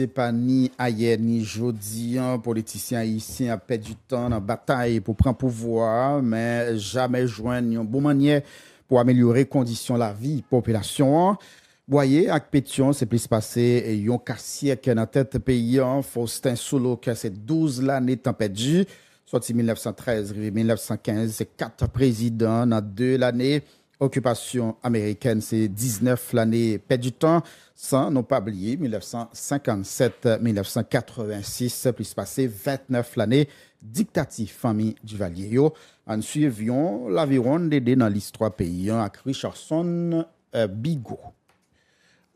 Ce n'est pas ni hier ni aujourd'hui un hein. politicien ici a perdu du temps dans la bataille pour prendre pouvoir, mais jamais joindre en bonne manière pour améliorer conditions de la vie de la population. Hein. voyez, avec Pétion, c'est plus passé, et un cassier qui est dans la tête payant, hein. Faustin Solo, que' 12 années de temps perdu, 1913, 1915, c'est quatre présidents dans deux années occupation américaine, c'est 19 l'année paix du temps, sans, non pas oublier, 1957-1986, plus passé 29 l'année dictative famille Duvalier. En suivions l'aviron d'aider dans l'histoire pays hein, avec Richardson euh, Bigot.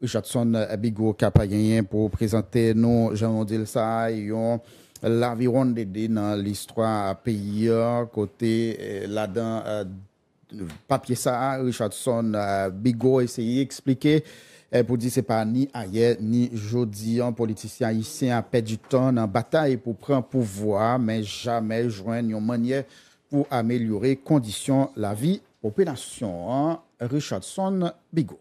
Richardson euh, Bigot capaïen, pour présenter nos jean dit ça, l'aviron d'aider dans l'histoire pays, hein, côté euh, là-dedans Papye sa, Richardson euh, Bigo eseye eksplike euh, pou di sepa ni aye ni jodi an politisyen isen apè di ton nan batae pou pren pouvoa men jamè jwenn yon manye pou amelyore kondisyon la vi. Opinasyon, Richardson Bigo.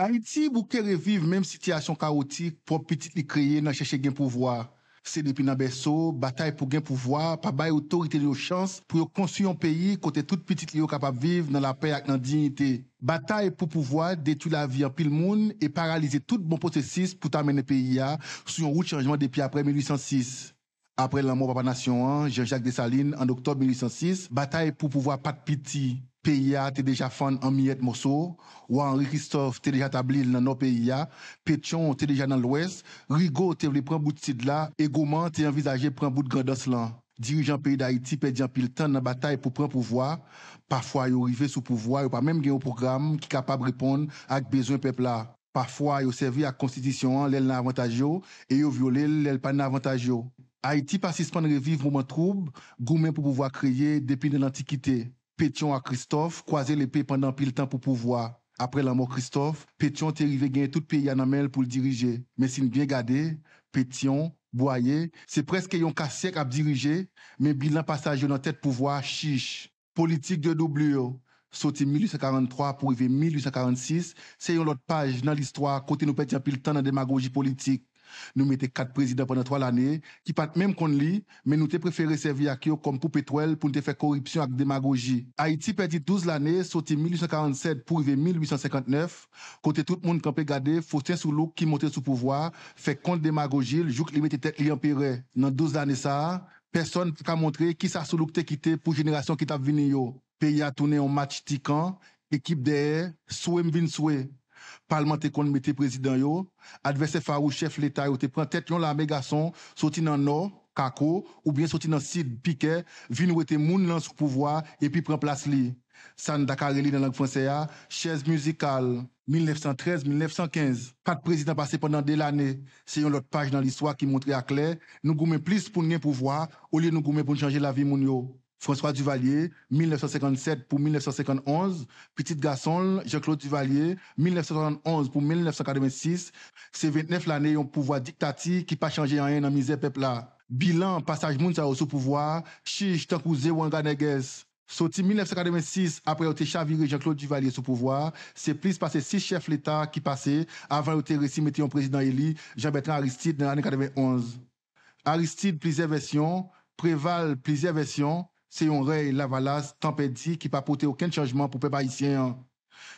Haiti bou kereviv menm sityasyon kaotik pou piti li kreye nan chèche gen pouvoa. Se depi nan beso, batay pou gen pouvoi, pa baye otorite li yo chans pou yo konsuyon peyi kote tout pitit li yo kapap viv nan la pey ak nan dinite. Batay pou pouvoi, detu la vi an pil moun, e paralize tout bon potesis pou tamene peyi ya sou yon route chanjman depi apre 1806. Apre laman wapanasyon an, Jean-Jacques Desalines, an doktob 1806, batay pou pouvoi pat piti. Peya te deja fan anmiyet moso, wwa Henry Christophe te deja tablil nan nou peya, Petchon te deja nan lwes, Rigo te vle pran bout sid la, e goman te envizaje pran bout gandos lan. Dirijan peyi da Haiti pe diyan pil tan nan batay pou pran pouvoi, pafwa yo rive sou pouvoi, yo pa menm gen yo program ki kapab repon ak bezon pepla. Pafwa yo servi ak konstitisyon an lel nan avantajo, e yo viole lel pan nan avantajo. Haiti pasispan reviv mouman troub, gomen pou pouvoi kreye depi nan antikite. Pétion à Christophe, croisé l'épée pendant pile temps pour pouvoir. Après la mort Christophe, Pétion est arrivé gagner tout pays Amel pour le diriger. Mais si bien gardé, Pétion, Boyer, c'est presque un sec à diriger, mais bilan passage dans tête pouvoir chiche. Politique de doublure, sauté 1843 pour arriver 1846, c'est une autre page dans l'histoire, côté nous pétions pile temps dans la démagogie politique. Nous mettons quatre présidents pendant trois années, qui partent même qu'on lit, mais nous t'ai préféré servir à qui comme pour pétrole pour te faire corruption avec démagogie. Haïti perdit 12 années, sorti 1847 pour arriver 1859, côté tout le monde a gardé, Faustin gens qui montait sous pouvoir, fait contre démagogie, le jour mettait tête, il Dans 12 années ça, personne n'a montré qui ça Soulou qui quitté pour génération qui t'a venu yo. Pays a tourné en match tiquant, équipe derrière, souhait m'vin souhait te kon meté président yo, adversaire farouche chef l'État yo te prend tête yon la garçon, sorti dans nord, kako, ou bien sorti dans sud, piquet, vin ou moune moun lan sous pouvoir, et puis prend place li. San Dakareli dans la langue française, chaise musicale, 1913-1915. Pas de président passé pendant deux années. C'est une autre page dans l'histoire qui montre à clair, nous goumons plus pour nous pouvoir, au lieu de nous gommer pour changer la vie moun yo. François Duvalier, 1957 pour 1951. Petite garçon, Jean-Claude Duvalier, 1971 pour 1986. C'est 29 l'année un pouvoir dictatif qui pas changé rien dans misère peuple là. Bilan, passage moun au sous pouvoir, chiche, tankou zéro Neges. 1986, après été chaviré Jean-Claude Duvalier sous pouvoir, c'est plus passé six chefs d'État qui passaient avant été récemment un président élu, Jean-Bertrand Aristide, dans l'année Aristide, plusieurs versions, Préval, plusieurs versions, c'est un rey lavalas, tempête qui pas porté aucun changement pour pour les Haïtien. Hein.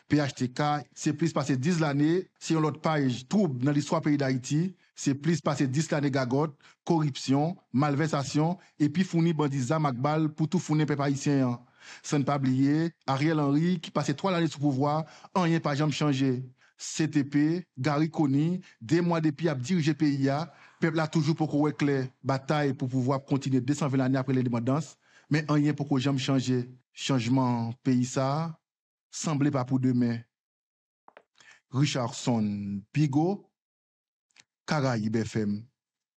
PHTK, c'est plus passé 10 l'année, c'est une autre page trouble dans l'histoire pays d'Haïti, C'est plus passé 10 malversation, gagotte puis malversation puis puis bandiza pour tout tout fournir les Haïtien. Ça hein. ne pas oublié, Ariel Henry, qui passait 3 l'année sous pouvoir, rien rien jamais changé. CTP, Gary Coney, des mois depuis à diriger PIA, hein. peuple a toujours pour qu'on clair bataille pour pouvoir continuer 220 années après les l'indépendance, Men anyen poko janm chanje, chanjman peyi sa, sanble pa pou demen. Richard Son, Pigo, Kara Ibefem.